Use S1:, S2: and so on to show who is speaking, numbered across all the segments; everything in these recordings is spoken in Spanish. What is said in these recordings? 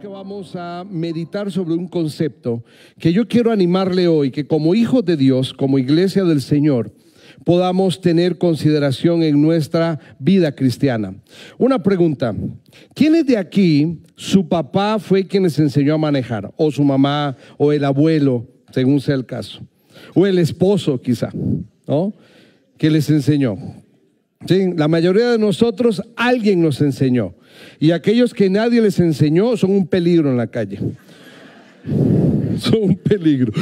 S1: que vamos a meditar sobre un concepto que yo quiero animarle hoy, que como hijos de Dios, como iglesia del Señor, podamos tener consideración en nuestra vida cristiana. Una pregunta, ¿quiénes de aquí su papá fue quien les enseñó a manejar? O su mamá, o el abuelo, según sea el caso. O el esposo quizá, ¿no? Que les enseñó la mayoría de nosotros alguien nos enseñó. Y aquellos que nadie les enseñó son un peligro en la calle. Son un peligro.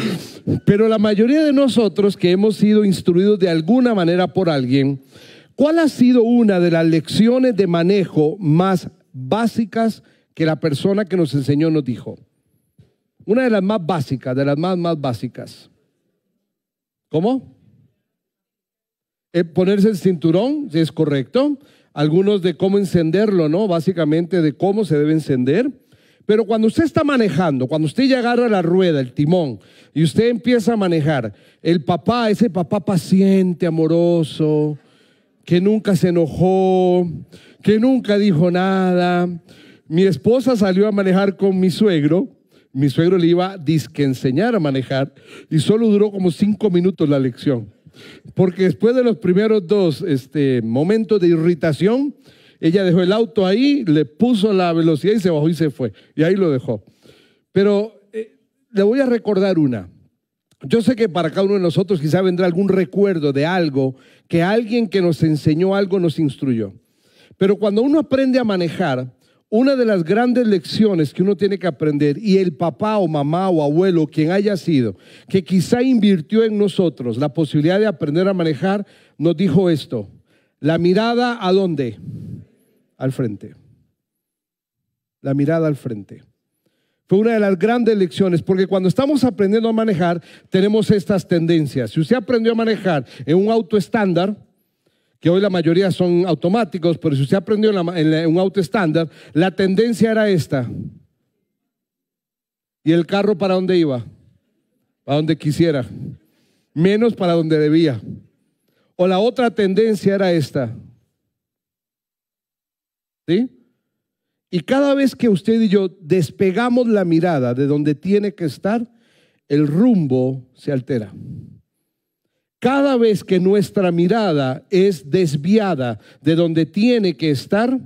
S1: Pero la mayoría de nosotros que hemos sido instruidos de alguna manera por alguien, ¿cuál ha sido una de las lecciones de manejo más básicas que la persona que nos enseñó nos dijo? Una de las más básicas, de las más, más básicas. ¿Cómo? Eh, ponerse el cinturón, si es correcto. Algunos de cómo encenderlo, ¿no? Básicamente de cómo se debe encender. Pero cuando usted está manejando, cuando usted ya agarra la rueda, el timón, y usted empieza a manejar, el papá, ese papá paciente, amoroso, que nunca se enojó, que nunca dijo nada. Mi esposa salió a manejar con mi suegro. Mi suegro le iba a disque enseñar a manejar y solo duró como cinco minutos la lección. Porque después de los primeros dos este, momentos de irritación, ella dejó el auto ahí, le puso la velocidad y se bajó y se fue. Y ahí lo dejó. Pero eh, le voy a recordar una. Yo sé que para cada uno de nosotros quizá vendrá algún recuerdo de algo que alguien que nos enseñó algo nos instruyó. Pero cuando uno aprende a manejar, una de las grandes lecciones que uno tiene que aprender, y el papá o mamá o abuelo, quien haya sido, que quizá invirtió en nosotros la posibilidad de aprender a manejar, nos dijo esto, la mirada a dónde? Al frente. La mirada al frente. Fue una de las grandes lecciones, porque cuando estamos aprendiendo a manejar, tenemos estas tendencias. Si usted aprendió a manejar en un auto estándar, que hoy la mayoría son automáticos, pero si usted aprendió en, un auto estándar, la tendencia era esta. ¿Y el carro para dónde iba? Para donde quisiera, menos para donde debía. O la otra tendencia era esta. ¿Sí? Y cada vez que usted y yo despegamos la mirada de donde tiene que estar, el rumbo se altera. Cada vez que nuestra mirada es desviada de donde tiene que estar,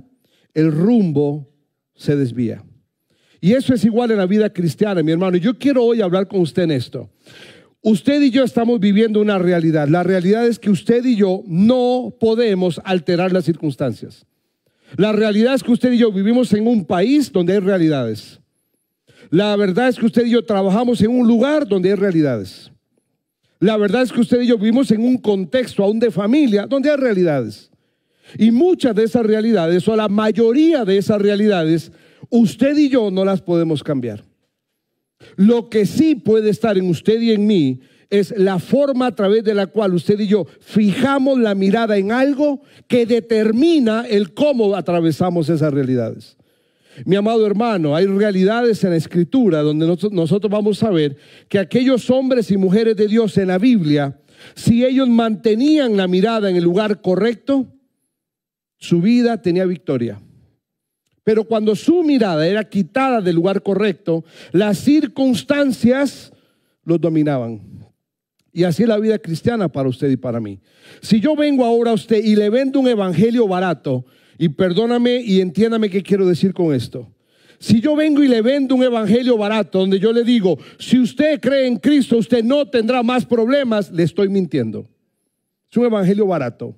S1: el rumbo se desvía. Y eso es igual en la vida cristiana, mi hermano. Yo quiero hoy hablar con usted en esto. Usted y yo estamos viviendo una realidad. La realidad es que usted y yo no podemos alterar las circunstancias. La realidad es que usted y yo vivimos en un país donde hay realidades. La verdad es que usted y yo trabajamos en un lugar donde hay realidades. La verdad es que usted y yo vivimos en un contexto aún de familia donde hay realidades. Y muchas de esas realidades, o la mayoría de esas realidades, usted y yo no las podemos cambiar. Lo que sí puede estar en usted y en mí es la forma a través de la cual usted y yo fijamos la mirada en algo que determina el cómo atravesamos esas realidades. Mi amado hermano, hay realidades en la escritura donde nosotros vamos a ver que aquellos hombres y mujeres de Dios en la Biblia, si ellos mantenían la mirada en el lugar correcto, su vida tenía victoria. Pero cuando su mirada era quitada del lugar correcto, las circunstancias los dominaban. Y así es la vida cristiana para usted y para mí. Si yo vengo ahora a usted y le vendo un evangelio barato, y perdóname y entiéndame qué quiero decir con esto. Si yo vengo y le vendo un evangelio barato donde yo le digo, si usted cree en Cristo, usted no tendrá más problemas, le estoy mintiendo. Es un evangelio barato.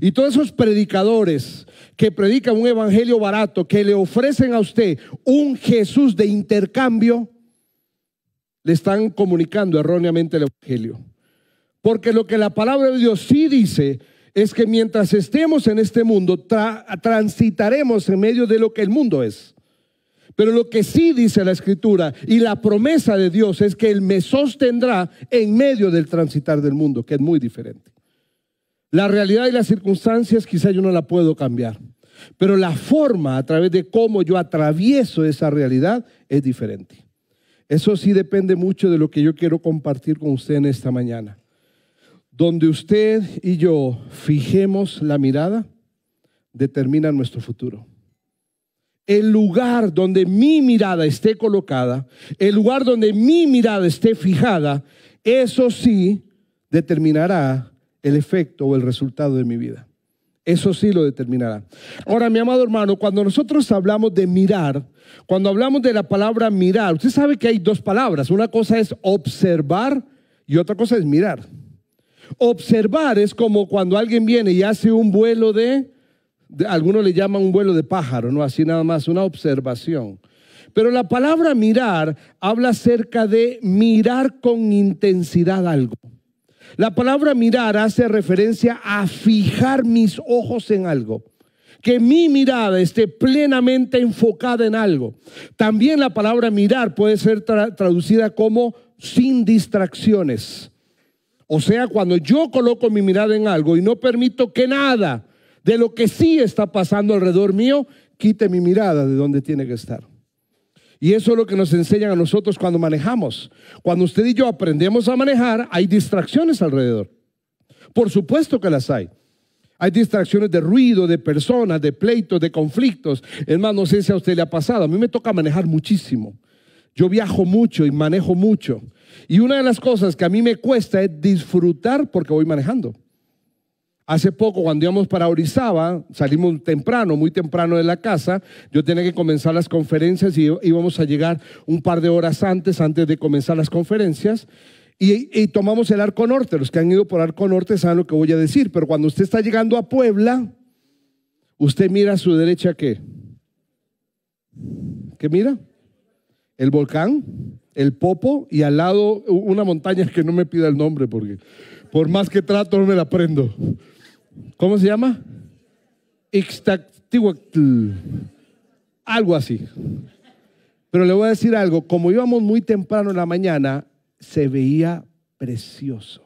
S1: Y todos esos predicadores que predican un evangelio barato, que le ofrecen a usted un Jesús de intercambio, le están comunicando erróneamente el evangelio. Porque lo que la palabra de Dios sí dice es que mientras estemos en este mundo, transitaremos en medio de lo que el mundo es. Pero lo que sí dice la escritura y la promesa de Dios es que Él me sostendrá en medio del transitar del mundo, que es muy diferente. La realidad y las circunstancias quizá yo no la puedo cambiar, pero la forma a través de cómo yo atravieso esa realidad es diferente. Eso sí depende mucho de lo que yo quiero compartir con usted en esta mañana. Donde usted y yo fijemos la mirada, determina nuestro futuro. El lugar donde mi mirada esté colocada, el lugar donde mi mirada esté fijada, eso sí determinará el efecto o el resultado de mi vida. Eso sí lo determinará. Ahora, mi amado hermano, cuando nosotros hablamos de mirar, cuando hablamos de la palabra mirar, usted sabe que hay dos palabras. Una cosa es observar y otra cosa es mirar. Observar es como cuando alguien viene y hace un vuelo de, algunos le llaman un vuelo de pájaro, no así nada más, una observación. Pero la palabra mirar habla acerca de mirar con intensidad algo. La palabra mirar hace referencia a fijar mis ojos en algo. Que mi mirada esté plenamente enfocada en algo. También la palabra mirar puede ser traducida como sin distracciones. O sea, cuando yo coloco mi mirada en algo y no permito que nada de lo que sí está pasando alrededor mío quite mi mirada de donde tiene que estar. Y eso es lo que nos enseñan a nosotros cuando manejamos. Cuando usted y yo aprendemos a manejar, hay distracciones alrededor. Por supuesto que las hay. Hay distracciones de ruido, de personas, de pleitos, de conflictos. Hermano, no sé si a usted le ha pasado. A mí me toca manejar muchísimo. Yo viajo mucho y manejo mucho. Y una de las cosas que a mí me cuesta es disfrutar porque voy manejando. Hace poco, cuando íbamos para Orizaba, salimos temprano, muy temprano de la casa, yo tenía que comenzar las conferencias y íbamos a llegar un par de horas antes, antes de comenzar las conferencias, y, tomamos el Arco Norte. Los que han ido por Arco Norte saben lo que voy a decir, pero cuando usted está llegando a Puebla, usted mira a su derecha qué? ¿Qué mira? El volcán el Popo y al lado una montaña que no me pida el nombre porque por más que trato no me la aprendo. ¿Cómo se llama? Ixtactihuatl Algo así. Pero le voy a decir algo, como íbamos muy temprano en la mañana, se veía precioso.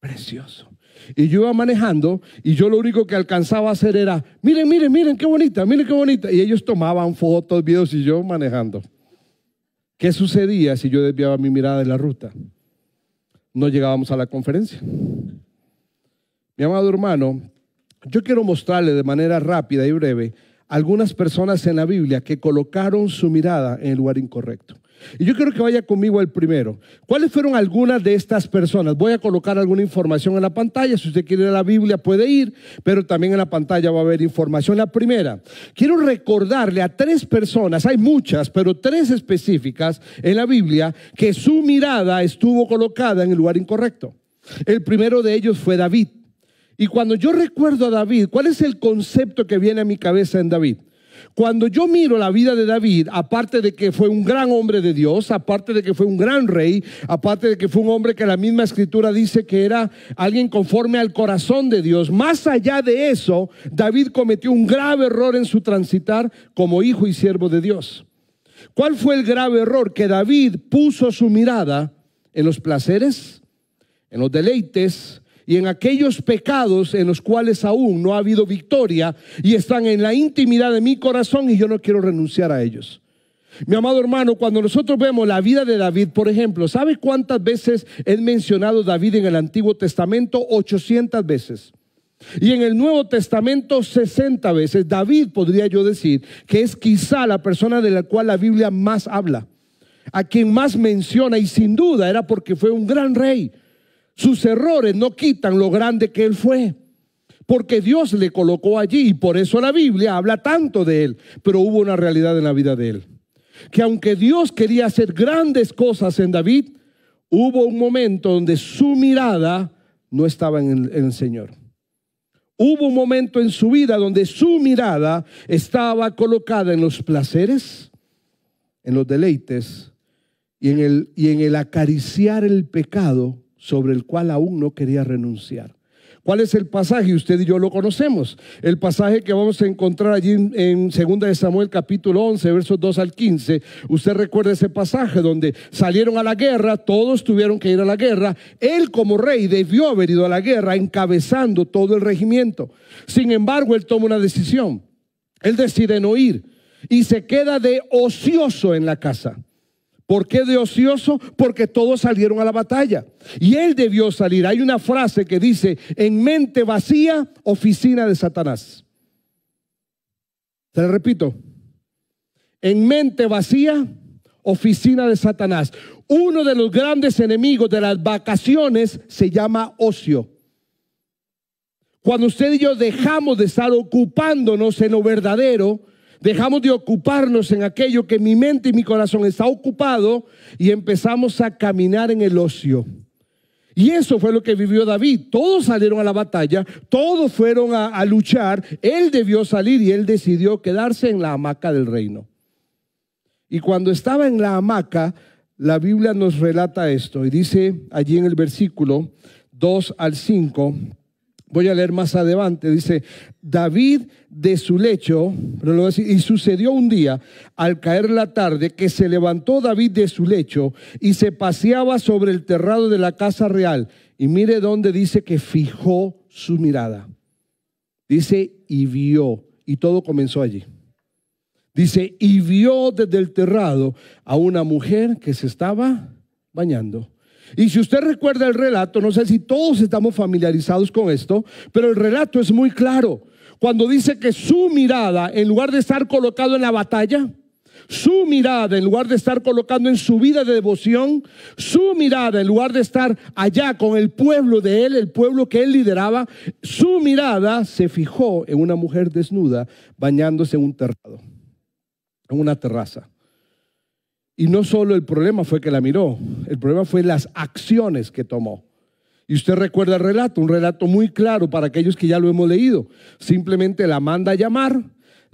S1: Precioso. Y yo iba manejando y yo lo único que alcanzaba a hacer era, miren, miren, miren, qué bonita, miren qué bonita. Y ellos tomaban fotos, videos y yo manejando. ¿Qué sucedía si yo desviaba mi mirada de la ruta? No llegábamos a la conferencia. Mi amado hermano, yo quiero mostrarle de manera rápida y breve algunas personas en la Biblia que colocaron su mirada en el lugar incorrecto. Y yo quiero que vaya conmigo el primero. ¿Cuáles fueron algunas de estas personas? Voy a colocar alguna información en la pantalla. Si usted quiere la Biblia puede ir, pero también en la pantalla va a haber información. La primera, quiero recordarle a tres personas, hay muchas, pero tres específicas en la Biblia, que su mirada estuvo colocada en el lugar incorrecto. El primero de ellos fue David. Y cuando yo recuerdo a David, ¿cuál es el concepto que viene a mi cabeza en David? Cuando yo miro la vida de David, aparte de que fue un gran hombre de Dios, aparte de que fue un gran rey, aparte de que fue un hombre que la misma escritura dice que era alguien conforme al corazón de Dios, más allá de eso, David cometió un grave error en su transitar como hijo y siervo de Dios. ¿Cuál fue el grave error? Que David puso su mirada en los placeres, en los deleites, y en aquellos pecados en los cuales aún no ha habido victoria y están en la intimidad de mi corazón y yo no quiero renunciar a ellos. Mi amado hermano, cuando nosotros vemos la vida de David, por ejemplo, ¿sabe cuántas veces es mencionado David en el Antiguo Testamento? 800 veces. Y en el Nuevo Testamento 60 veces. David podría yo decir que es quizá la persona de la cual la Biblia más habla, a quien más menciona y sin duda era porque fue un gran rey sus errores no quitan lo grande que él fue, porque Dios le colocó allí y por eso la Biblia habla tanto de él, pero hubo una realidad en la vida de él, que aunque Dios quería hacer grandes cosas en David, hubo un momento donde su mirada no estaba en el, Señor. Hubo un momento en su vida donde su mirada estaba colocada en los placeres, en los deleites y en el, y en el acariciar el pecado sobre el cual aún no quería renunciar. ¿Cuál es el pasaje? Usted y yo lo conocemos. El pasaje que vamos a encontrar allí en 2 de Samuel capítulo 11, versos 2 al 15. Usted recuerda ese pasaje donde salieron a la guerra, todos tuvieron que ir a la guerra. Él como rey debió haber ido a la guerra encabezando todo el regimiento. Sin embargo, él toma una decisión. Él decide no ir y se queda de ocioso en la casa. ¿Por qué de ocioso? Porque todos salieron a la batalla. Y él debió salir. Hay una frase que dice, en mente vacía, oficina de Satanás. Te la repito. En mente vacía, oficina de Satanás. Uno de los grandes enemigos de las vacaciones se llama ocio. Cuando usted y yo dejamos de estar ocupándonos en lo verdadero, Dejamos de ocuparnos en aquello que mi mente y mi corazón está ocupado y empezamos a caminar en el ocio. Y eso fue lo que vivió David. Todos salieron a la batalla, todos fueron a, luchar. Él debió salir y él decidió quedarse en la hamaca del reino. Y cuando estaba en la hamaca, la Biblia nos relata esto y dice allí en el versículo 2 al 5 voy a leer más adelante, dice, David de su lecho, y sucedió un día, al caer la tarde, que se levantó David de su lecho y se paseaba sobre el terrado de la casa real. Y mire dónde dice que fijó su mirada. Dice, y vio, y todo comenzó allí. Dice, y vio desde el terrado a una mujer que se estaba bañando. Y si usted recuerda el relato, no sé si todos estamos familiarizados con esto, pero el relato es muy claro. Cuando dice que su mirada, en lugar de estar colocado en la batalla, su mirada, en lugar de estar colocando en su vida de devoción, su mirada, en lugar de estar allá con el pueblo de él, el pueblo que él lideraba, su mirada se fijó en una mujer desnuda bañándose en un terrado, en una terraza. Y no solo el problema fue que la miró, el problema fue las acciones que tomó. Y usted recuerda el relato, un relato muy claro para aquellos que ya lo hemos leído. Simplemente la manda a llamar,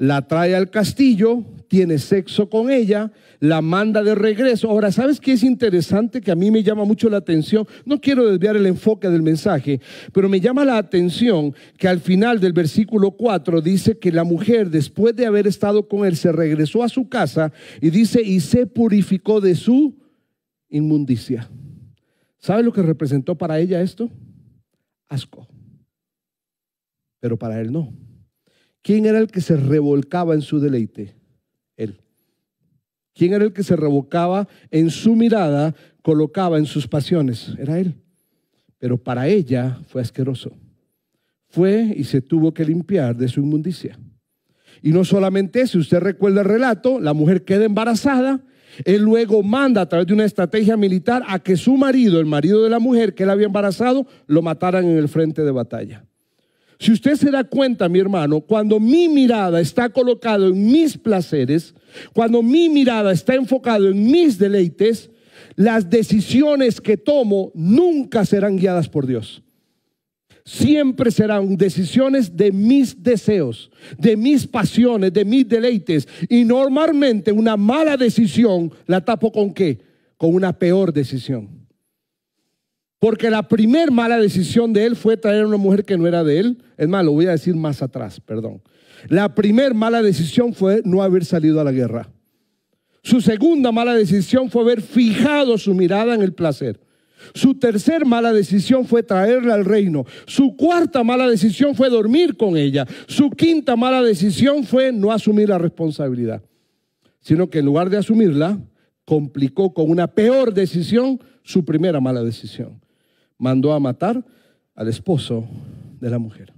S1: la trae al castillo, tiene sexo con ella, la manda de regreso. Ahora, ¿sabes qué es interesante que a mí me llama mucho la atención? No quiero desviar el enfoque del mensaje, pero me llama la atención que al final del versículo 4 dice que la mujer, después de haber estado con él, se regresó a su casa y dice, y se purificó de su inmundicia. ¿Sabe lo que representó para ella esto? Asco. Pero para él no. ¿Quién era el que se revolcaba en su deleite? Él. ¿Quién era el que se revolcaba en su mirada, colocaba en sus pasiones? Era él. Pero para ella fue asqueroso. Fue y se tuvo que limpiar de su inmundicia. Y no solamente si usted recuerda el relato, la mujer queda embarazada, él luego manda a través de una estrategia militar a que su marido, el marido de la mujer que él había embarazado, lo mataran en el frente de batalla. Si usted se da cuenta, mi hermano, cuando mi mirada está colocada en mis placeres, cuando mi mirada está enfocada en mis deleites, las decisiones que tomo nunca serán guiadas por Dios. Siempre serán decisiones de mis deseos, de mis pasiones, de mis deleites. Y normalmente una mala decisión la tapo con qué? Con una peor decisión. Porque la primer mala decisión de él fue traer a una mujer que no era de él. Es más, lo voy a decir más atrás, perdón. La primera mala decisión fue no haber salido a la guerra. Su segunda mala decisión fue haber fijado su mirada en el placer. Su tercer mala decisión fue traerla al reino. Su cuarta mala decisión fue dormir con ella. Su quinta mala decisión fue no asumir la responsabilidad. Sino que en lugar de asumirla, complicó con una peor decisión su primera mala decisión mandó a matar al esposo de la mujer.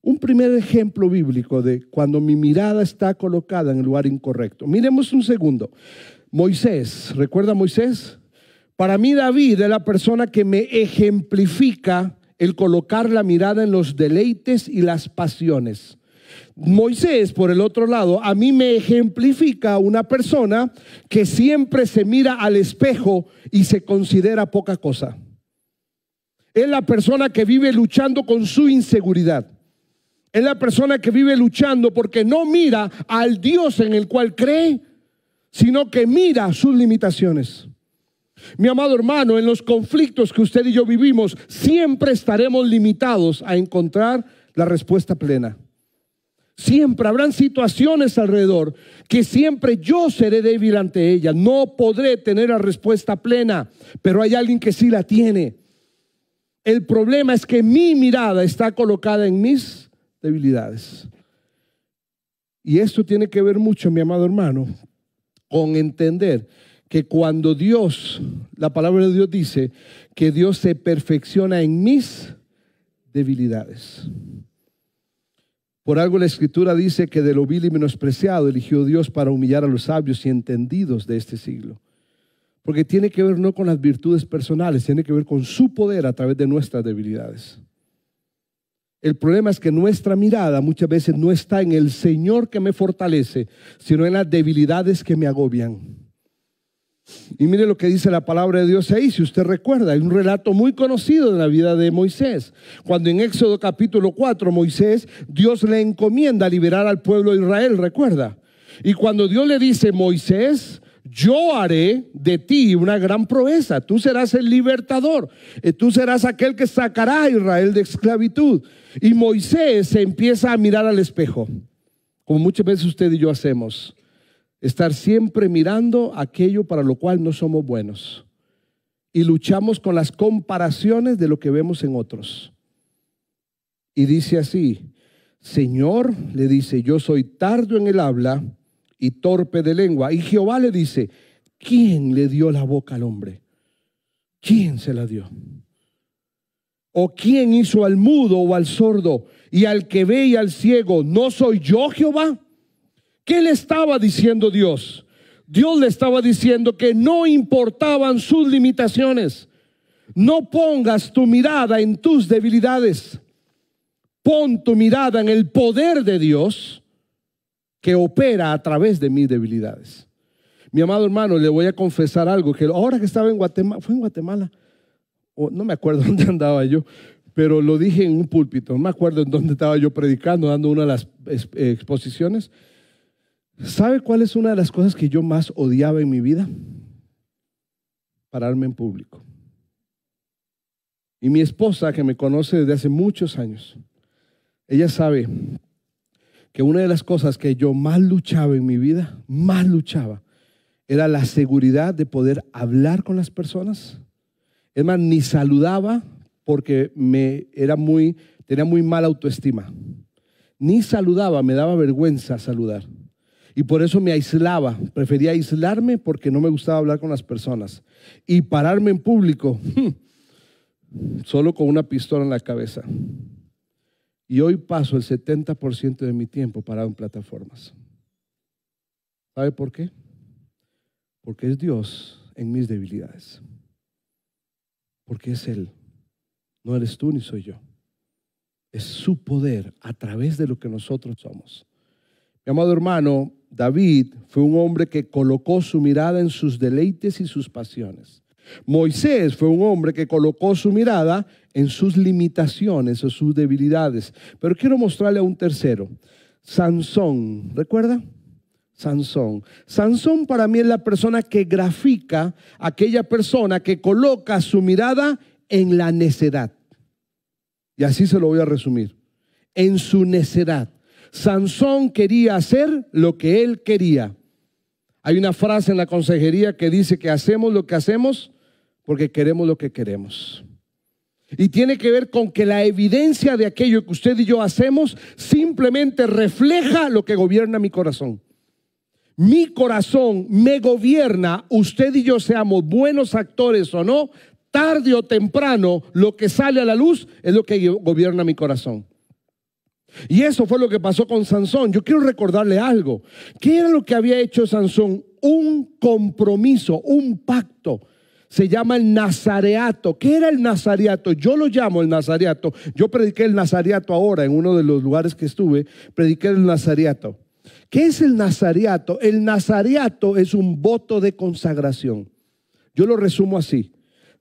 S1: Un primer ejemplo bíblico de cuando mi mirada está colocada en el lugar incorrecto. Miremos un segundo. Moisés, ¿recuerda Moisés? Para mí David es la persona que me ejemplifica el colocar la mirada en los deleites y las pasiones. Moisés, por el otro lado, a mí me ejemplifica una persona que siempre se mira al espejo y se considera poca cosa. Es la persona que vive luchando con su inseguridad. Es la persona que vive luchando porque no mira al Dios en el cual cree, sino que mira sus limitaciones. Mi amado hermano, en los conflictos que usted y yo vivimos, siempre estaremos limitados a encontrar la respuesta plena. Siempre habrán situaciones alrededor que siempre yo seré débil ante ellas. No podré tener la respuesta plena, pero hay alguien que sí la tiene. El problema es que mi mirada está colocada en mis debilidades. Y esto tiene que ver mucho, mi amado hermano, con entender que cuando Dios, la palabra de Dios dice que Dios se perfecciona en mis debilidades. Por algo la escritura dice que de lo vil y menospreciado eligió Dios para humillar a los sabios y entendidos de este siglo. Porque tiene que ver no con las virtudes personales, tiene que ver con su poder a través de nuestras debilidades. El problema es que nuestra mirada muchas veces no está en el Señor que me fortalece, sino en las debilidades que me agobian. Y mire lo que dice la palabra de Dios ahí, si usted recuerda, hay un relato muy conocido de la vida de Moisés, cuando en Éxodo capítulo 4 Moisés, Dios le encomienda liberar al pueblo de Israel, recuerda. Y cuando Dios le dice, Moisés, yo haré de ti una gran proeza, tú serás el libertador, eh, tú serás aquel que sacará a Israel de esclavitud. Y Moisés se empieza a mirar al espejo, como muchas veces usted y yo hacemos, estar siempre mirando aquello para lo cual no somos buenos. Y luchamos con las comparaciones de lo que vemos en otros. Y dice así, Señor, le dice, yo soy tardo en el habla y torpe de lengua. Y Jehová le dice, ¿quién le dio la boca al hombre? ¿Quién se la dio? ¿O quién hizo al mudo o al sordo y al que ve y al ciego? ¿No soy yo Jehová? ¿Qué le estaba diciendo Dios? Dios le estaba diciendo que no importaban sus limitaciones. No pongas tu mirada en tus debilidades. Pon tu mirada en el poder de Dios que opera a través de mis debilidades. Mi amado hermano, le voy a confesar algo, que ahora que estaba en Guatemala, fue en Guatemala, no me acuerdo dónde andaba yo, pero lo dije en un púlpito, no me acuerdo en dónde estaba yo predicando, dando una de las eh, exposiciones. ¿Sabe cuál es una de las cosas que yo más odiaba en mi vida? Pararme en público. Y mi esposa, que me conoce desde hace muchos años, ella sabe que una de las cosas que yo más luchaba en mi vida, más luchaba, era la seguridad de poder hablar con las personas. Es más, ni saludaba porque me era muy, tenía muy mala autoestima. Ni saludaba, me daba vergüenza saludar. Y por eso me aislaba, prefería aislarme porque no me gustaba hablar con las personas. Y pararme en público, hmm, solo con una pistola en la cabeza. Y hoy paso el 70% de mi tiempo parado en plataformas. ¿Sabe por qué? Porque es Dios en mis debilidades. Porque es Él. No eres tú ni soy yo. Es su poder a través de lo que nosotros somos. Mi amado hermano, David fue un hombre que colocó su mirada en sus deleites y sus pasiones. Moisés fue un hombre que colocó su mirada en sus limitaciones o sus debilidades. Pero quiero mostrarle a un tercero, Sansón, ¿recuerda? Sansón. Sansón para mí es la persona que grafica aquella persona que coloca su mirada en la necedad. Y así se lo voy a resumir. En su necedad. Sansón quería hacer lo que él quería. Hay una frase en la consejería que dice que hacemos lo que hacemos porque queremos lo que queremos. Y tiene que ver con que la evidencia de aquello que usted y yo hacemos simplemente refleja lo que gobierna mi corazón. Mi corazón me gobierna, usted y yo seamos buenos actores o no, tarde o temprano lo que sale a la luz es lo que gobierna mi corazón. Y eso fue lo que pasó con Sansón. Yo quiero recordarle algo. ¿Qué era lo que había hecho Sansón? Un compromiso, un pacto se llama el nazareato. ¿Qué era el nazareato? Yo lo llamo el nazareato. Yo prediqué el nazareato ahora en uno de los lugares que estuve, prediqué el nazareato. ¿Qué es el nazareato? El nazareato es un voto de consagración. Yo lo resumo así.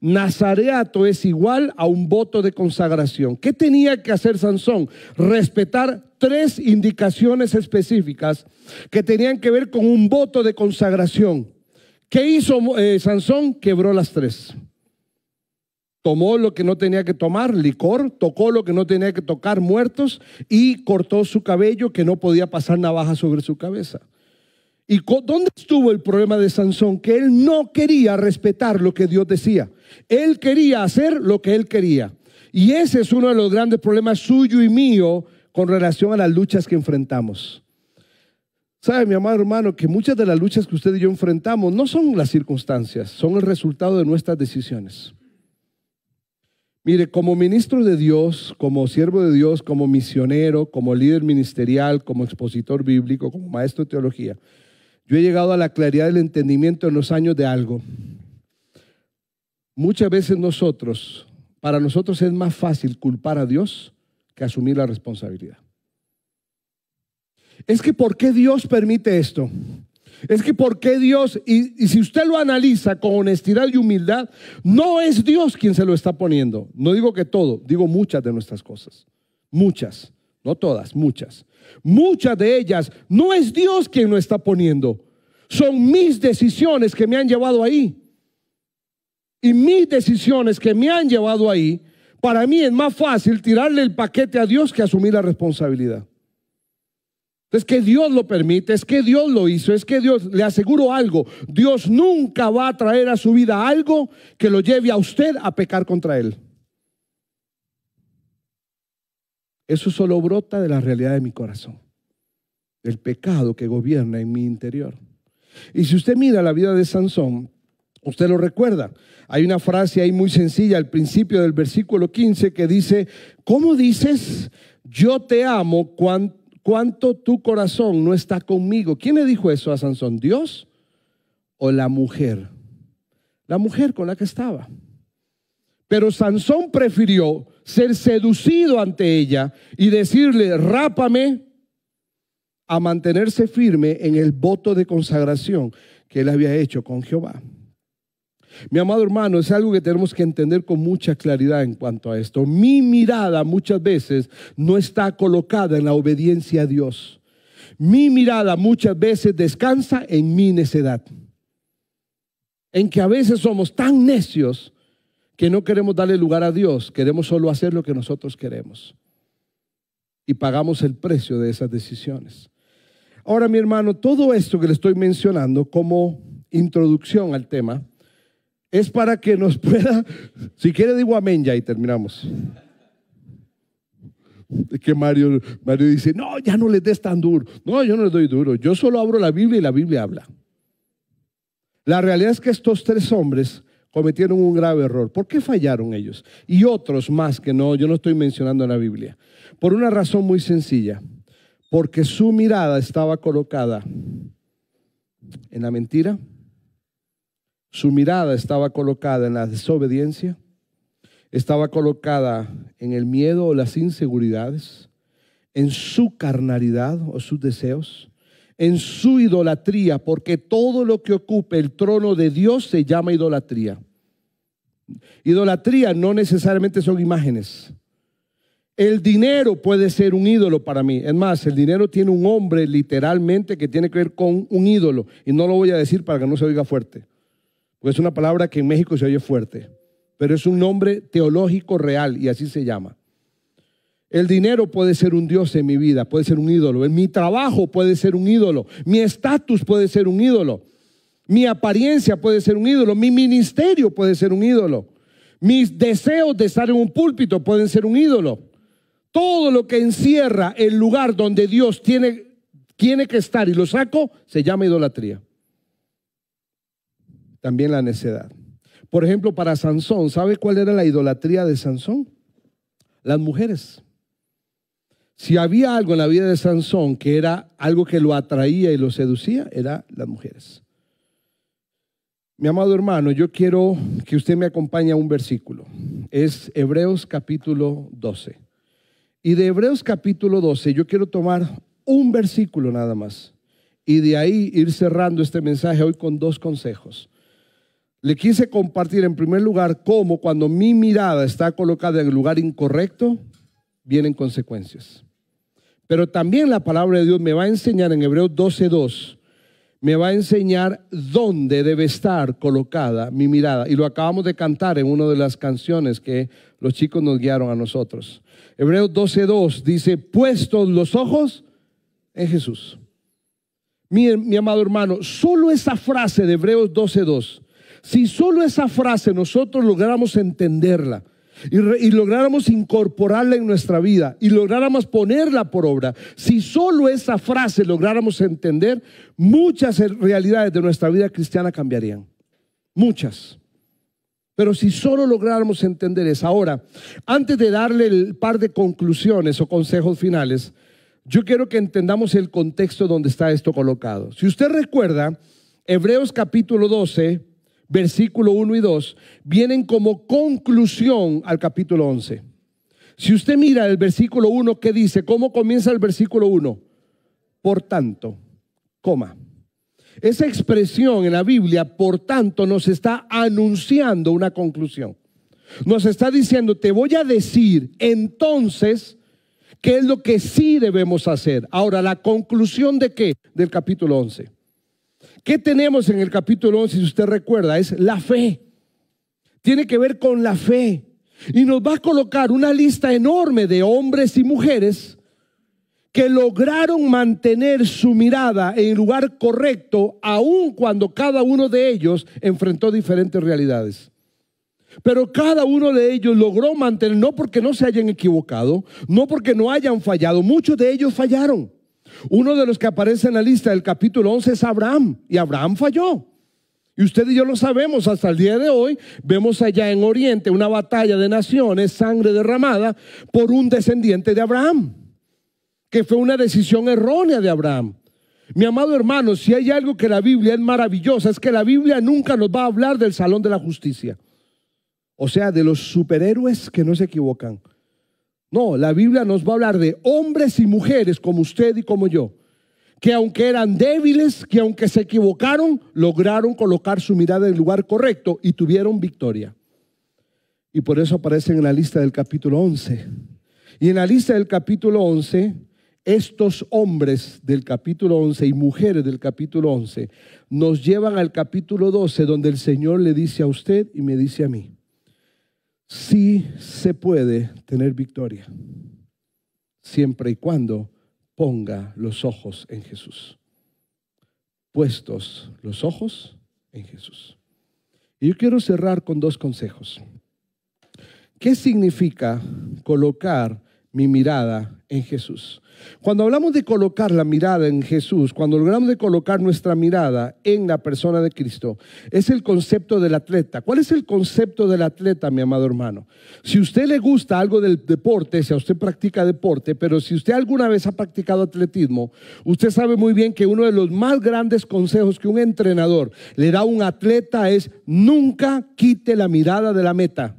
S1: Nazareato es igual a un voto de consagración. ¿Qué tenía que hacer Sansón? Respetar tres indicaciones específicas que tenían que ver con un voto de consagración. ¿Qué hizo eh, Sansón? Quebró las tres. Tomó lo que no tenía que tomar, licor, tocó lo que no tenía que tocar, muertos, y cortó su cabello que no podía pasar navaja sobre su cabeza. ¿Y dónde estuvo el problema de Sansón? Que él no quería respetar lo que Dios decía. Él quería hacer lo que él quería. Y ese es uno de los grandes problemas suyo y mío con relación a las luchas que enfrentamos. Sabe, mi amado hermano, que muchas de las luchas que usted y yo enfrentamos no son las circunstancias, son el resultado de nuestras decisiones. Mire, como ministro de Dios, como siervo de Dios, como misionero, como líder ministerial, como expositor bíblico, como maestro de teología, yo he llegado a la claridad del entendimiento en los años de algo. Muchas veces nosotros, para nosotros es más fácil culpar a Dios que asumir la responsabilidad es que ¿por qué Dios permite esto? Es que ¿por qué Dios? Y, si usted lo analiza con honestidad y humildad, no es Dios quien se lo está poniendo. No digo que todo, digo muchas de nuestras cosas. Muchas, no todas, muchas. Muchas de ellas no es Dios quien lo está poniendo. Son mis decisiones que me han llevado ahí. Y mis decisiones que me han llevado ahí, para mí es más fácil tirarle el paquete a Dios que asumir la responsabilidad. Es que Dios lo permite, es que Dios lo hizo, es que Dios, le aseguro algo, Dios nunca va a traer a su vida algo que lo lleve a usted a pecar contra Él. Eso solo brota de la realidad de mi corazón, del pecado que gobierna en mi interior. Y si usted mira la vida de Sansón, usted lo recuerda. Hay una frase ahí muy sencilla al principio del versículo 15 que dice, ¿cómo dices? Yo te amo cuando cuánto tu corazón no está conmigo. ¿Quién le dijo eso a Sansón? ¿Dios o la mujer? La mujer con la que estaba. Pero Sansón prefirió ser seducido ante ella y decirle, rápame, a mantenerse firme en el voto de consagración que él había hecho con Jehová. Mi amado hermano, es algo que tenemos que entender con mucha claridad en cuanto a esto. Mi mirada muchas veces no está colocada en la obediencia a Dios. Mi mirada muchas veces descansa en mi necedad. En que a veces somos tan necios que no queremos darle lugar a Dios, queremos solo hacer lo que nosotros queremos. Y pagamos el precio de esas decisiones. Ahora, mi hermano, todo esto que le estoy mencionando como introducción al tema, es para que nos pueda, si quiere digo amén ya y terminamos. Es que Mario, Mario dice, no, ya no le des tan duro. No, yo no le doy duro. Yo solo abro la Biblia y la Biblia habla. La realidad es que estos tres hombres cometieron un grave error. ¿Por qué fallaron ellos? Y otros más que no, yo no estoy mencionando la Biblia. Por una razón muy sencilla. Porque su mirada estaba colocada en la mentira, su mirada estaba colocada en la desobediencia, estaba colocada en el miedo o las inseguridades, en su carnalidad o sus deseos, en su idolatría, porque todo lo que ocupe el trono de Dios se llama idolatría. Idolatría no necesariamente son imágenes. El dinero puede ser un ídolo para mí. Es más, el dinero tiene un hombre literalmente que tiene que ver con un ídolo. Y no lo voy a decir para que no se oiga fuerte es una palabra que en México se oye fuerte, pero es un nombre teológico real y así se llama. El dinero puede ser un dios en mi vida, puede ser un ídolo. Mi trabajo puede ser un ídolo. Mi estatus puede ser un ídolo. Mi apariencia puede ser un ídolo. Mi ministerio puede ser un ídolo. Mis deseos de estar en un púlpito pueden ser un ídolo. Todo lo que encierra el lugar donde Dios tiene, tiene que estar y lo saco se llama idolatría también la necedad. Por ejemplo, para Sansón, ¿sabe cuál era la idolatría de Sansón? Las mujeres. Si había algo en la vida de Sansón que era algo que lo atraía y lo seducía, era las mujeres. Mi amado hermano, yo quiero que usted me acompañe a un versículo. Es Hebreos capítulo 12. Y de Hebreos capítulo 12 yo quiero tomar un versículo nada más. Y de ahí ir cerrando este mensaje hoy con dos consejos. Le quise compartir en primer lugar cómo cuando mi mirada está colocada en el lugar incorrecto, vienen consecuencias. Pero también la palabra de Dios me va a enseñar en Hebreos 12.2, me va a enseñar dónde debe estar colocada mi mirada. Y lo acabamos de cantar en una de las canciones que los chicos nos guiaron a nosotros. Hebreos 12.2 dice, puestos los ojos en Jesús. Mi, mi amado hermano, solo esa frase de Hebreos 12.2 si solo esa frase nosotros lográramos entenderla y, lográramos incorporarla en nuestra vida y lográramos ponerla por obra, si solo esa frase lográramos entender, muchas realidades de nuestra vida cristiana cambiarían. Muchas. Pero si solo lográramos entender eso. Ahora, antes de darle el par de conclusiones o consejos finales, yo quiero que entendamos el contexto donde está esto colocado. Si usted recuerda, Hebreos capítulo 12, versículo 1 y 2, vienen como conclusión al capítulo 11. Si usted mira el versículo 1, ¿qué dice? ¿Cómo comienza el versículo 1? Por tanto, coma. Esa expresión en la Biblia, por tanto, nos está anunciando una conclusión. Nos está diciendo, te voy a decir entonces qué es lo que sí debemos hacer. Ahora, la conclusión de qué? Del capítulo 11. ¿Qué tenemos en el capítulo 11, si usted recuerda? Es la fe. Tiene que ver con la fe. Y nos va a colocar una lista enorme de hombres y mujeres que lograron mantener su mirada en el lugar correcto, aun cuando cada uno de ellos enfrentó diferentes realidades. Pero cada uno de ellos logró mantener, no porque no se hayan equivocado, no porque no hayan fallado, muchos de ellos fallaron. Uno de los que aparece en la lista del capítulo 11 es Abraham, y Abraham falló. Y usted y yo lo sabemos, hasta el día de hoy vemos allá en Oriente una batalla de naciones, sangre derramada por un descendiente de Abraham, que fue una decisión errónea de Abraham. Mi amado hermano, si hay algo que la Biblia es maravillosa, es que la Biblia nunca nos va a hablar del Salón de la Justicia. O sea, de los superhéroes que no se equivocan. No, la Biblia nos va a hablar de hombres y mujeres como usted y como yo, que aunque eran débiles, que aunque se equivocaron, lograron colocar su mirada en el lugar correcto y tuvieron victoria. Y por eso aparecen en la lista del capítulo 11. Y en la lista del capítulo 11, estos hombres del capítulo 11 y mujeres del capítulo 11 nos llevan al capítulo 12, donde el Señor le dice a usted y me dice a mí, sí se puede tener victoria, siempre y cuando ponga los ojos en Jesús. Puestos los ojos en Jesús. Y yo quiero cerrar con dos consejos. ¿Qué significa colocar mi mirada en Jesús. Cuando hablamos de colocar la mirada en Jesús, cuando logramos de colocar nuestra mirada en la persona de Cristo, es el concepto del atleta. ¿Cuál es el concepto del atleta, mi amado hermano? Si usted le gusta algo del deporte, si a usted practica deporte, pero si usted alguna vez ha practicado atletismo, usted sabe muy bien que uno de los más grandes consejos que un entrenador le da a un atleta es nunca quite la mirada de la meta.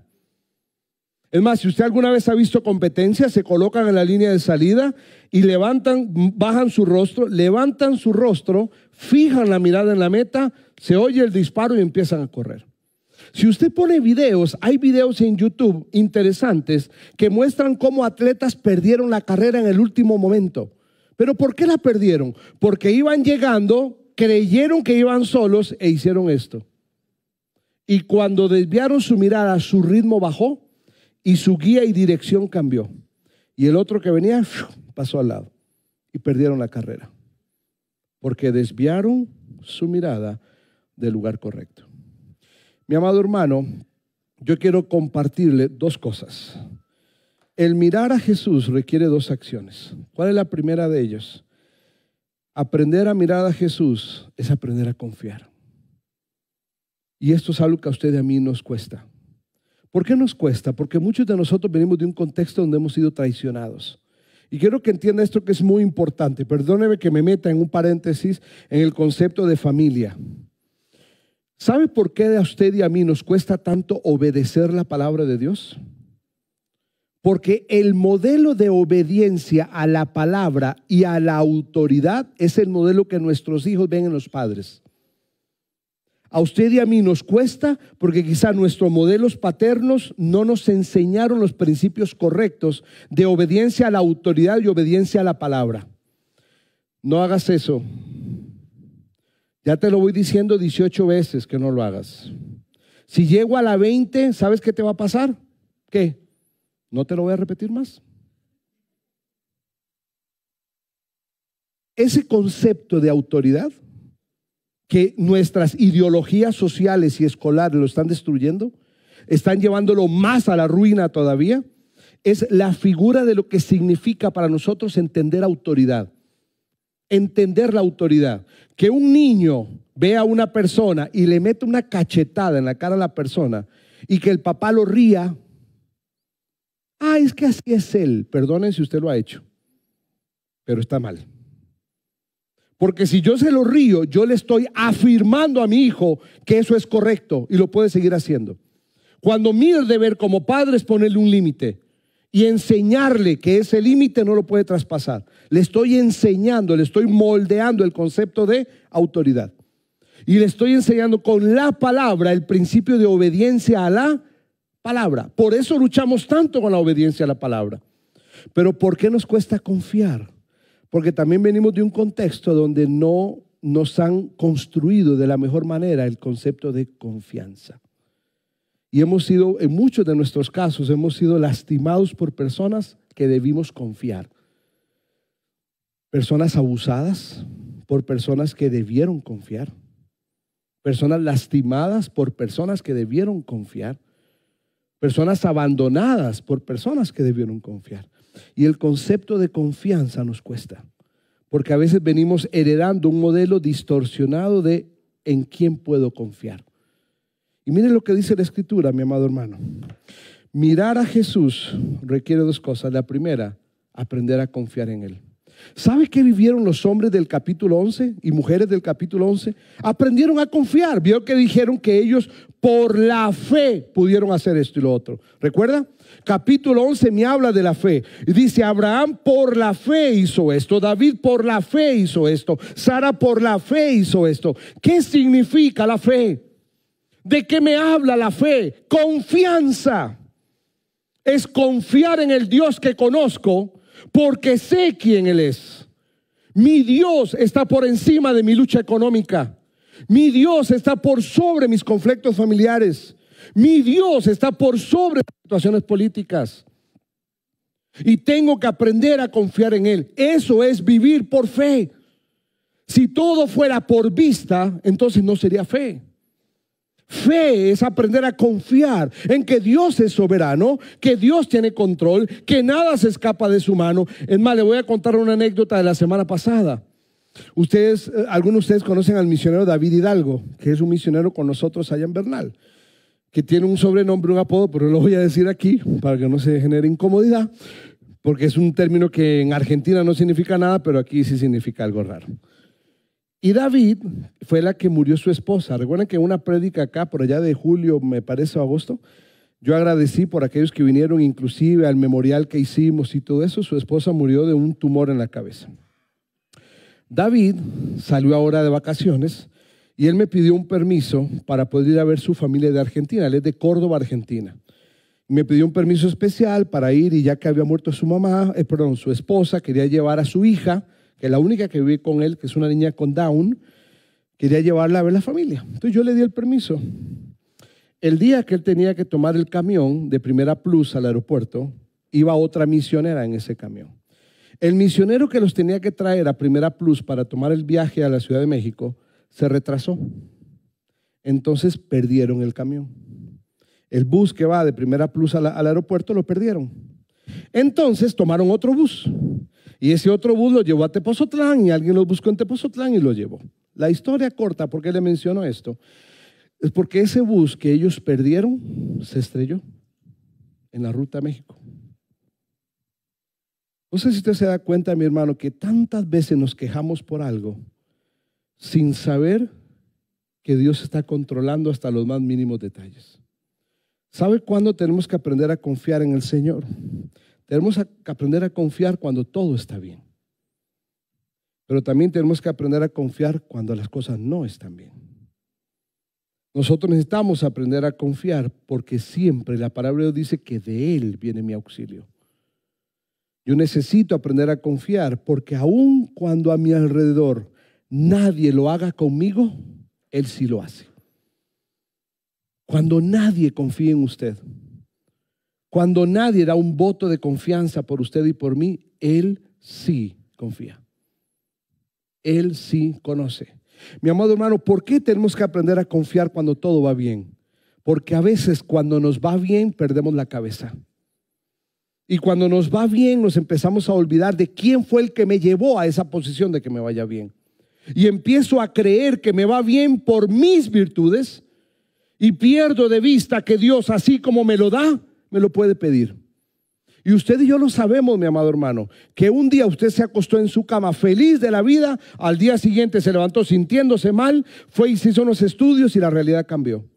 S1: Es más, si usted alguna vez ha visto competencia, se colocan en la línea de salida y levantan, bajan su rostro, levantan su rostro, fijan la mirada en la meta, se oye el disparo y empiezan a correr. Si usted pone videos, hay videos en YouTube interesantes que muestran cómo atletas perdieron la carrera en el último momento. ¿Pero por qué la perdieron? Porque iban llegando, creyeron que iban solos e hicieron esto. Y cuando desviaron su mirada, su ritmo bajó y su guía y dirección cambió. Y el otro que venía pasó al lado y perdieron la carrera, porque desviaron su mirada del lugar correcto. Mi amado hermano, yo quiero compartirle dos cosas. El mirar a Jesús requiere dos acciones. ¿Cuál es la primera de ellas? Aprender a mirar a Jesús es aprender a confiar. Y esto es algo que a usted y a mí nos cuesta. ¿Por qué nos cuesta? Porque muchos de nosotros venimos de un contexto donde hemos sido traicionados. Y quiero que entienda esto que es muy importante. Perdóneme que me meta en un paréntesis en el concepto de familia. ¿Sabe por qué a usted y a mí nos cuesta tanto obedecer la palabra de Dios? Porque el modelo de obediencia a la palabra y a la autoridad es el modelo que nuestros hijos ven en los padres. A usted y a mí nos cuesta porque quizá nuestros modelos paternos no nos enseñaron los principios correctos de obediencia a la autoridad y obediencia a la palabra. No hagas eso. Ya te lo voy diciendo 18 veces que no lo hagas. Si llego a la 20, ¿sabes qué te va a pasar? ¿Qué? No te lo voy a repetir más. Ese concepto de autoridad que nuestras ideologías sociales y escolares lo están destruyendo, están llevándolo más a la ruina todavía, es la figura de lo que significa para nosotros entender autoridad. Entender la autoridad. Que un niño vea a una persona y le mete una cachetada en la cara a la persona y que el papá lo ría. Ah, es que así es él. Perdonen si usted lo ha hecho, pero está mal. Porque si yo se lo río, yo le estoy afirmando a mi hijo que eso es correcto y lo puede seguir haciendo. Cuando mi deber como padre es ponerle un límite y enseñarle que ese límite no lo puede traspasar. Le estoy enseñando, le estoy moldeando el concepto de autoridad. Y le estoy enseñando con la palabra el principio de obediencia a la palabra. Por eso luchamos tanto con la obediencia a la palabra. Pero ¿por qué nos cuesta confiar? Porque también venimos de un contexto donde no nos han construido de la mejor manera el concepto de confianza. Y hemos sido, en muchos de nuestros casos, hemos sido lastimados por personas que debimos confiar. Personas abusadas por personas que debieron confiar. Personas lastimadas por personas que debieron confiar. Personas abandonadas por personas que debieron confiar. Y el concepto de confianza nos cuesta, porque a veces venimos heredando un modelo distorsionado de en quién puedo confiar. Y miren lo que dice la escritura, mi amado hermano. Mirar a Jesús requiere dos cosas. La primera, aprender a confiar en Él. ¿Sabe qué vivieron los hombres del capítulo 11 y mujeres del capítulo 11? Aprendieron a confiar. Vieron que dijeron que ellos por la fe pudieron hacer esto y lo otro. ¿Recuerda? Capítulo 11 me habla de la fe. Y dice, Abraham por la fe hizo esto. David por la fe hizo esto. Sara por la fe hizo esto. ¿Qué significa la fe? ¿De qué me habla la fe? Confianza. Es confiar en el Dios que conozco porque sé quién Él es. Mi Dios está por encima de mi lucha económica. Mi Dios está por sobre mis conflictos familiares. Mi Dios está por sobre situaciones políticas. Y tengo que aprender a confiar en Él. Eso es vivir por fe. Si todo fuera por vista, entonces no sería fe. Fe es aprender a confiar en que Dios es soberano, que Dios tiene control, que nada se escapa de su mano. Es más, le voy a contar una anécdota de la semana pasada. Eh, algunos de ustedes conocen al misionero David Hidalgo, que es un misionero con nosotros allá en Bernal, que tiene un sobrenombre, un apodo, pero lo voy a decir aquí para que no se genere incomodidad, porque es un término que en Argentina no significa nada, pero aquí sí significa algo raro. Y David fue la que murió su esposa. Recuerden que una prédica acá, por allá de julio, me parece, agosto, yo agradecí por aquellos que vinieron inclusive al memorial que hicimos y todo eso. Su esposa murió de un tumor en la cabeza. David salió ahora de vacaciones y él me pidió un permiso para poder ir a ver su familia de Argentina. Él es de Córdoba, Argentina. Me pidió un permiso especial para ir y ya que había muerto su mamá, eh, perdón, su esposa, quería llevar a su hija que la única que vive con él, que es una niña con Down, quería llevarla a ver la familia. Entonces yo le di el permiso. El día que él tenía que tomar el camión de Primera Plus al aeropuerto, iba otra misionera en ese camión. El misionero que los tenía que traer a Primera Plus para tomar el viaje a la Ciudad de México se retrasó. Entonces perdieron el camión. El bus que va de Primera Plus al aeropuerto lo perdieron. Entonces tomaron otro bus. Y ese otro bus lo llevó a Tepozotlán y alguien lo buscó en Tepozotlán y lo llevó. La historia corta, ¿por qué le menciono esto? Es porque ese bus que ellos perdieron se estrelló en la ruta a México. No sé si usted se da cuenta, mi hermano, que tantas veces nos quejamos por algo sin saber que Dios está controlando hasta los más mínimos detalles. ¿Sabe cuándo tenemos que aprender a confiar en el Señor? Tenemos que aprender a confiar cuando todo está bien. Pero también tenemos que aprender a confiar cuando las cosas no están bien. Nosotros necesitamos aprender a confiar porque siempre la palabra de Dios dice que de Él viene mi auxilio. Yo necesito aprender a confiar porque aun cuando a mi alrededor nadie lo haga conmigo, Él sí lo hace. Cuando nadie confía en usted, cuando nadie da un voto de confianza por usted y por mí, Él sí confía. Él sí conoce. Mi amado hermano, ¿por qué tenemos que aprender a confiar cuando todo va bien? Porque a veces cuando nos va bien perdemos la cabeza. Y cuando nos va bien nos empezamos a olvidar de quién fue el que me llevó a esa posición de que me vaya bien. Y empiezo a creer que me va bien por mis virtudes y pierdo de vista que Dios así como me lo da, me lo puede pedir. Y usted y yo lo sabemos, mi amado hermano, que un día usted se acostó en su cama feliz de la vida, al día siguiente se levantó sintiéndose mal, fue y se hizo unos estudios y la realidad cambió.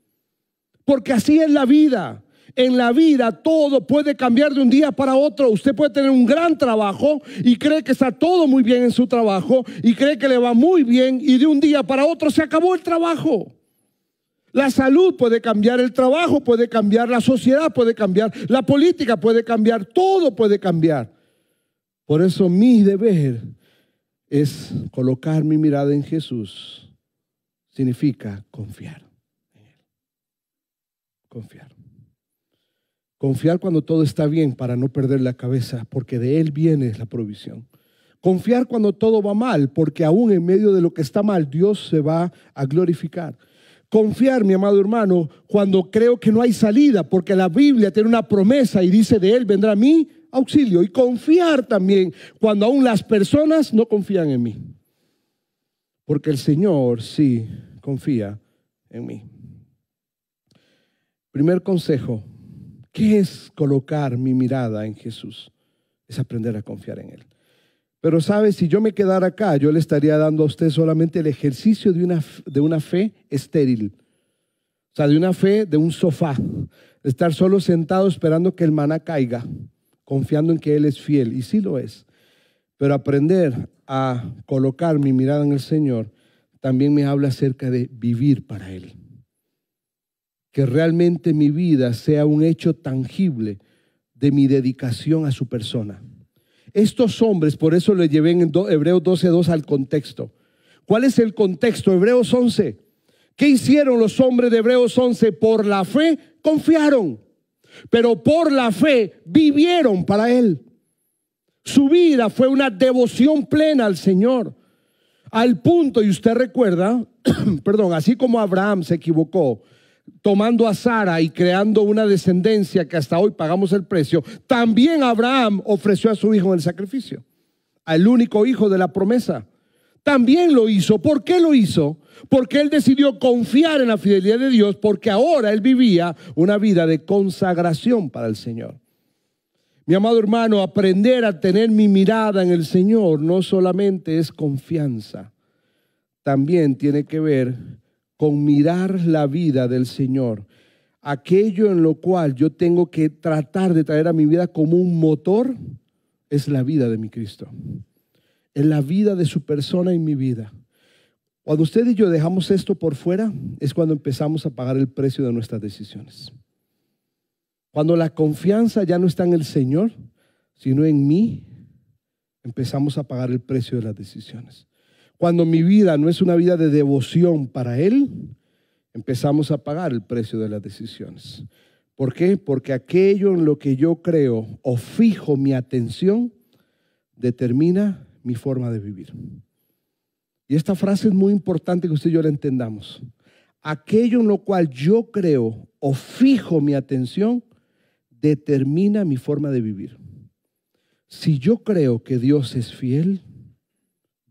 S1: Porque así es la vida. En la vida todo puede cambiar de un día para otro. Usted puede tener un gran trabajo y cree que está todo muy bien en su trabajo y cree que le va muy bien y de un día para otro se acabó el trabajo. La salud puede cambiar, el trabajo puede cambiar, la sociedad puede cambiar, la política puede cambiar, todo puede cambiar. Por eso mi deber es colocar mi mirada en Jesús. Significa confiar en Él. Confiar. Confiar cuando todo está bien para no perder la cabeza, porque de Él viene la provisión. Confiar cuando todo va mal, porque aún en medio de lo que está mal, Dios se va a glorificar confiar, mi amado hermano, cuando creo que no hay salida, porque la Biblia tiene una promesa y dice de Él vendrá a mí auxilio. Y confiar también cuando aún las personas no confían en mí. Porque el Señor sí confía en mí. Primer consejo, ¿qué es colocar mi mirada en Jesús? Es aprender a confiar en Él. Pero sabe, si yo me quedara acá, yo le estaría dando a usted solamente el ejercicio de una, de una fe estéril. O sea, de una fe de un sofá. Estar solo sentado esperando que el maná caiga, confiando en que Él es fiel. Y sí lo es. Pero aprender a colocar mi mirada en el Señor también me habla acerca de vivir para Él. Que realmente mi vida sea un hecho tangible de mi dedicación a su persona. Estos hombres, por eso le llevé en Hebreos 12.2 al contexto. ¿Cuál es el contexto? Hebreos 11. ¿Qué hicieron los hombres de Hebreos 11? Por la fe confiaron, pero por la fe vivieron para Él. Su vida fue una devoción plena al Señor. Al punto, y usted recuerda, perdón, así como Abraham se equivocó tomando a Sara y creando una descendencia que hasta hoy pagamos el precio, también Abraham ofreció a su hijo en el sacrificio, al único hijo de la promesa. También lo hizo. ¿Por qué lo hizo? Porque él decidió confiar en la fidelidad de Dios, porque ahora él vivía una vida de consagración para el Señor. Mi amado hermano, aprender a tener mi mirada en el Señor no solamente es confianza, también tiene que ver con mirar la vida del Señor, aquello en lo cual yo tengo que tratar de traer a mi vida como un motor, es la vida de mi Cristo, es la vida de su persona en mi vida. Cuando usted y yo dejamos esto por fuera, es cuando empezamos a pagar el precio de nuestras decisiones. Cuando la confianza ya no está en el Señor, sino en mí, empezamos a pagar el precio de las decisiones. Cuando mi vida no es una vida de devoción para Él, empezamos a pagar el precio de las decisiones. ¿Por qué? Porque aquello en lo que yo creo o fijo mi atención determina mi forma de vivir. Y esta frase es muy importante que usted y yo la entendamos. Aquello en lo cual yo creo o fijo mi atención determina mi forma de vivir. Si yo creo que Dios es fiel,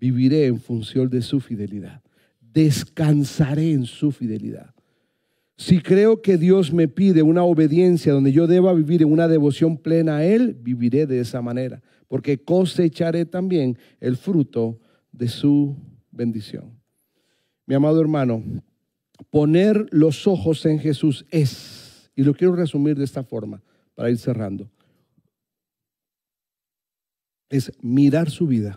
S1: viviré en función de su fidelidad. Descansaré en su fidelidad. Si creo que Dios me pide una obediencia donde yo deba vivir en una devoción plena a Él, viviré de esa manera, porque cosecharé también el fruto de su bendición. Mi amado hermano, poner los ojos en Jesús es, y lo quiero resumir de esta forma para ir cerrando, es mirar su vida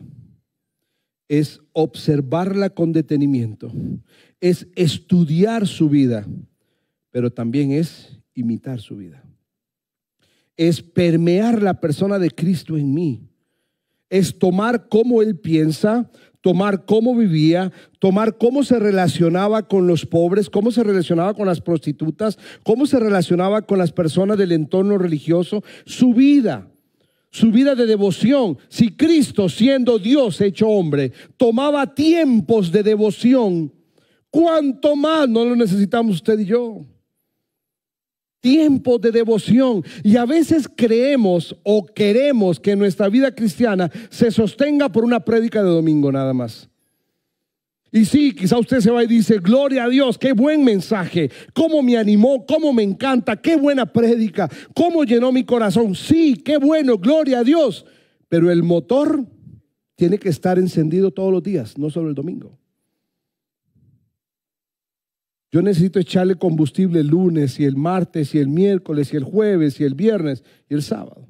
S1: es observarla con detenimiento, es estudiar su vida, pero también es imitar su vida. Es permear la persona de Cristo en mí. Es tomar cómo Él piensa, tomar cómo vivía, tomar cómo se relacionaba con los pobres, cómo se relacionaba con las prostitutas, cómo se relacionaba con las personas del entorno religioso, su vida, su vida de devoción, si Cristo, siendo Dios hecho hombre, tomaba tiempos de devoción, ¿cuánto más no lo necesitamos usted y yo? Tiempos de devoción. Y a veces creemos o queremos que nuestra vida cristiana se sostenga por una prédica de domingo nada más. Y sí, quizá usted se va y dice, gloria a Dios, qué buen mensaje, cómo me animó, cómo me encanta, qué buena prédica, cómo llenó mi corazón. Sí, qué bueno, gloria a Dios. Pero el motor tiene que estar encendido todos los días, no solo el domingo. Yo necesito echarle combustible el lunes y el martes y el miércoles y el jueves y el viernes y el sábado.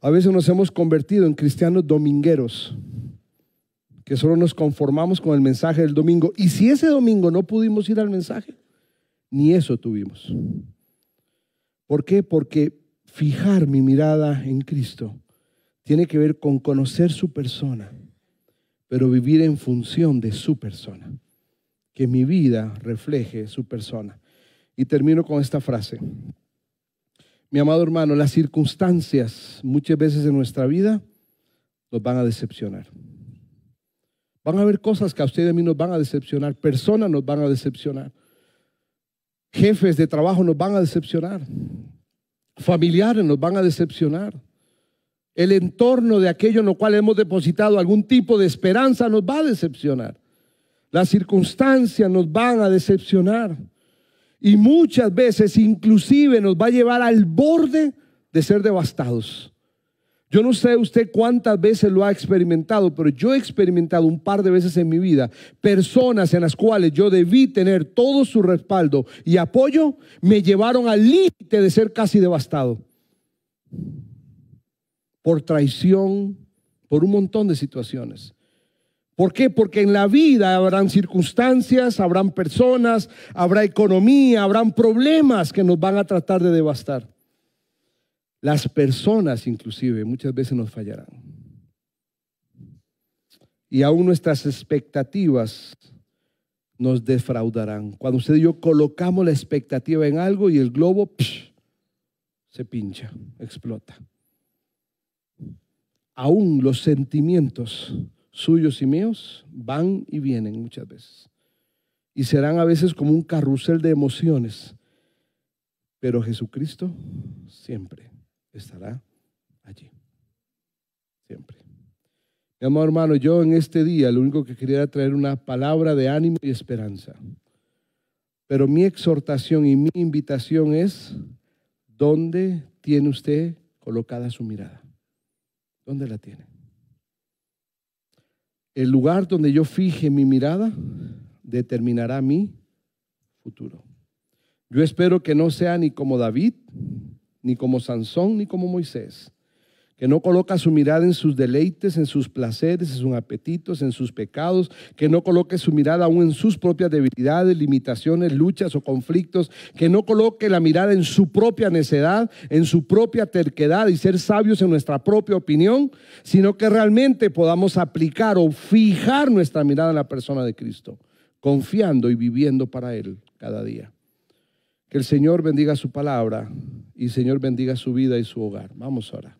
S1: A veces nos hemos convertido en cristianos domingueros que solo nos conformamos con el mensaje del domingo. Y si ese domingo no pudimos ir al mensaje, ni eso tuvimos. ¿Por qué? Porque fijar mi mirada en Cristo tiene que ver con conocer su persona, pero vivir en función de su persona. Que mi vida refleje su persona. Y termino con esta frase. Mi amado hermano, las circunstancias muchas veces en nuestra vida nos van a decepcionar. Van a haber cosas que a ustedes y a mí nos van a decepcionar, personas nos van a decepcionar, jefes de trabajo nos van a decepcionar, familiares nos van a decepcionar, el entorno de aquello en lo cual hemos depositado algún tipo de esperanza nos va a decepcionar, las circunstancias nos van a decepcionar y muchas veces inclusive nos va a llevar al borde de ser devastados yo no sé usted cuántas veces lo ha experimentado, pero yo he experimentado un par de veces en mi vida personas en las cuales yo debí tener todo su respaldo y apoyo, me llevaron al límite de ser casi devastado. Por traición, por un montón de situaciones. ¿Por qué? Porque en la vida habrán circunstancias, habrán personas, habrá economía, habrán problemas que nos van a tratar de devastar. Las personas inclusive muchas veces nos fallarán. Y aún nuestras expectativas nos defraudarán. Cuando usted y yo colocamos la expectativa en algo y el globo se pincha, explota. Aún los sentimientos suyos y míos van y vienen muchas veces. Y serán a veces como un carrusel de emociones. Pero Jesucristo siempre estará allí. Siempre. Mi amado hermano, yo en este día lo único que quería traer una palabra de ánimo y esperanza. Pero mi exhortación y mi invitación es, ¿dónde tiene usted colocada su mirada? ¿Dónde la tiene? El lugar donde yo fije mi mirada determinará mi futuro. Yo espero que no sea ni como David, ni como Sansón, ni como Moisés, que no coloca su mirada en sus deleites, en sus placeres, en sus apetitos, en sus pecados, que no coloque su mirada aún en sus propias debilidades, limitaciones, luchas o conflictos, que no coloque la mirada en su propia necedad, en su propia terquedad y ser sabios en nuestra propia opinión, sino que realmente podamos aplicar o fijar nuestra mirada en la persona de Cristo, confiando y viviendo para Él cada día. Que el Señor bendiga su palabra y el Señor bendiga su vida y su hogar. Vamos ahora.